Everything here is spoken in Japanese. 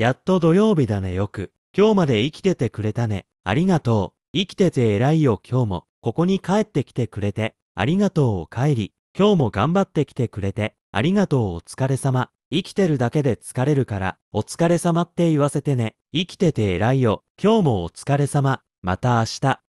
やっと土曜日だねよく。今日まで生きててくれたね。ありがとう。生きてて偉いよ今日も。ここに帰ってきてくれて。ありがとうお帰り。今日も頑張ってきてくれて。ありがとうお疲れ様。生きてるだけで疲れるから、お疲れ様って言わせてね。生きてて偉いよ。今日もお疲れ様。また明日。